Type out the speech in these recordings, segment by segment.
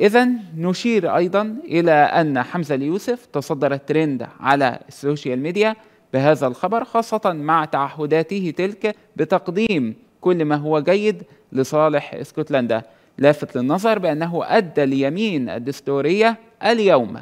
إذا نشير أيضا إلى أن حمزة اليوسف تصدر الترند على السوشيال ميديا بهذا الخبر خاصة مع تعهداته تلك بتقديم كل ما هو جيد لصالح اسكتلندا لافت للنظر بأنه أدى اليمين الدستورية اليوم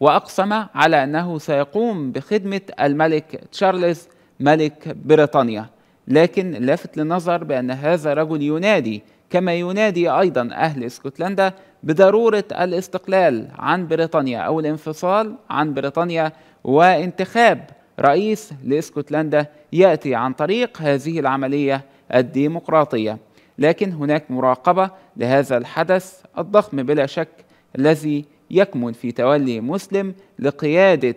وأقسم على أنه سيقوم بخدمة الملك تشارلز ملك بريطانيا لكن لافت للنظر بأن هذا رجل ينادي كما ينادي ايضا اهل اسكتلندا بضروره الاستقلال عن بريطانيا او الانفصال عن بريطانيا وانتخاب رئيس لاسكتلندا ياتي عن طريق هذه العمليه الديمقراطيه لكن هناك مراقبه لهذا الحدث الضخم بلا شك الذي يكمن في تولي مسلم لقياده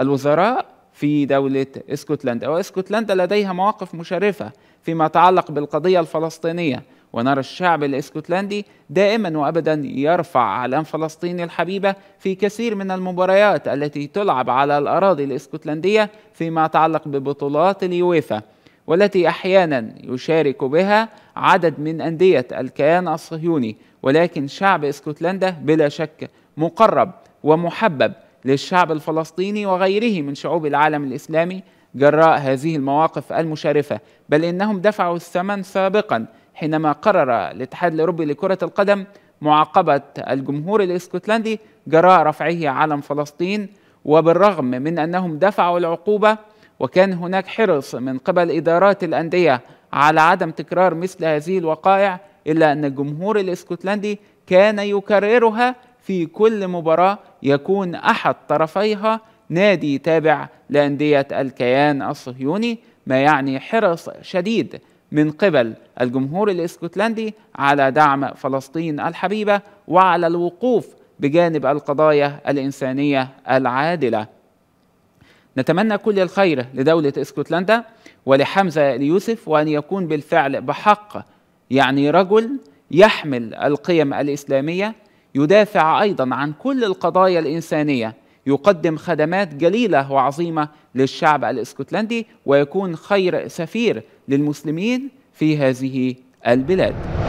الوزراء في دولة اسكتلندا واسكتلندا لديها مواقف مشرفة فيما يتعلق بالقضية الفلسطينية ونرى الشعب الاسكتلندي دائما وابدا يرفع علم فلسطين الحبيبه في كثير من المباريات التي تلعب على الاراضي الاسكتلنديه فيما يتعلق ببطولات اليويفا والتي احيانا يشارك بها عدد من انديه الكيان الصهيوني ولكن شعب اسكتلندا بلا شك مقرب ومحبب للشعب الفلسطيني وغيره من شعوب العالم الاسلامي جراء هذه المواقف المشرفه بل انهم دفعوا الثمن سابقا حينما قرر الاتحاد الأوروبي لكرة القدم معاقبة الجمهور الاسكتلندي جراء رفعه علم فلسطين وبالرغم من أنهم دفعوا العقوبة وكان هناك حرص من قبل إدارات الأندية على عدم تكرار مثل هذه الوقائع إلا أن الجمهور الاسكتلندي كان يكررها في كل مباراة يكون أحد طرفيها نادي تابع لأندية الكيان الصهيوني ما يعني حرص شديد من قبل الجمهور الاسكتلندي على دعم فلسطين الحبيبه وعلى الوقوف بجانب القضايا الانسانيه العادله. نتمنى كل الخير لدوله اسكتلندا ولحمزه اليوسف وان يكون بالفعل بحق يعني رجل يحمل القيم الاسلاميه يدافع ايضا عن كل القضايا الانسانيه يقدم خدمات جليلة وعظيمة للشعب الاسكتلندي ويكون خير سفير للمسلمين في هذه البلاد